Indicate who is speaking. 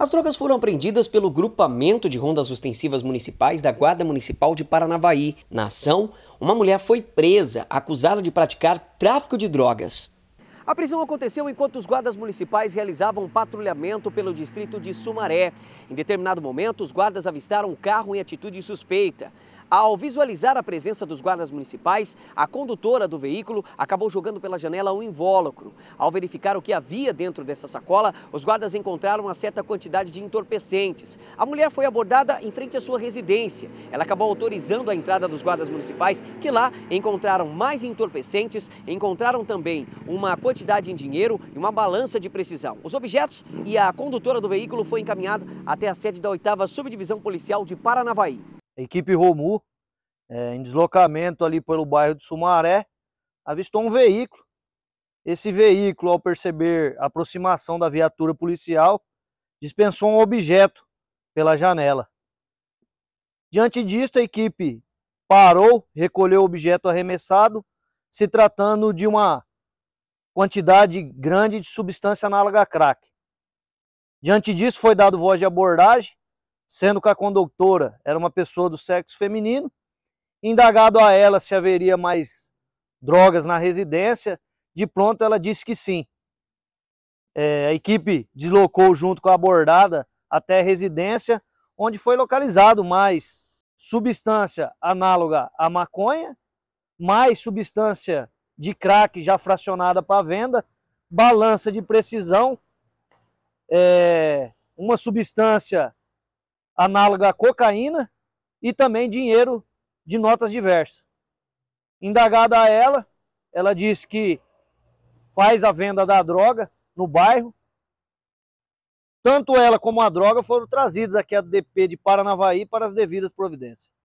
Speaker 1: As drogas foram apreendidas pelo grupamento de rondas ostensivas municipais da Guarda Municipal de Paranavaí. Na ação, uma mulher foi presa, acusada de praticar tráfico de drogas. A prisão aconteceu enquanto os guardas municipais realizavam um patrulhamento pelo distrito de Sumaré. Em determinado momento, os guardas avistaram um carro em atitude suspeita. Ao visualizar a presença dos guardas municipais, a condutora do veículo acabou jogando pela janela um invólucro. Ao verificar o que havia dentro dessa sacola, os guardas encontraram uma certa quantidade de entorpecentes. A mulher foi abordada em frente à sua residência. Ela acabou autorizando a entrada dos guardas municipais, que lá encontraram mais entorpecentes, encontraram também uma quantidade em dinheiro e uma balança de precisão. Os objetos e a condutora do
Speaker 2: veículo foi encaminhada até a sede da 8 Subdivisão Policial de Paranavaí. A equipe Romu, é, em deslocamento ali pelo bairro de Sumaré, avistou um veículo. Esse veículo, ao perceber a aproximação da viatura policial, dispensou um objeto pela janela. Diante disto, a equipe parou, recolheu o objeto arremessado, se tratando de uma quantidade grande de substância análoga a crack. Diante disso, foi dado voz de abordagem sendo que a condutora era uma pessoa do sexo feminino. Indagado a ela se haveria mais drogas na residência, de pronto ela disse que sim. É, a equipe deslocou junto com a abordada até a residência, onde foi localizado mais substância análoga à maconha, mais substância de crack já fracionada para venda, balança de precisão, é, uma substância análoga à cocaína e também dinheiro de notas diversas. Indagada a ela, ela disse que faz a venda da droga no bairro. Tanto ela como a droga foram trazidos aqui à DP de Paranavaí para as devidas providências.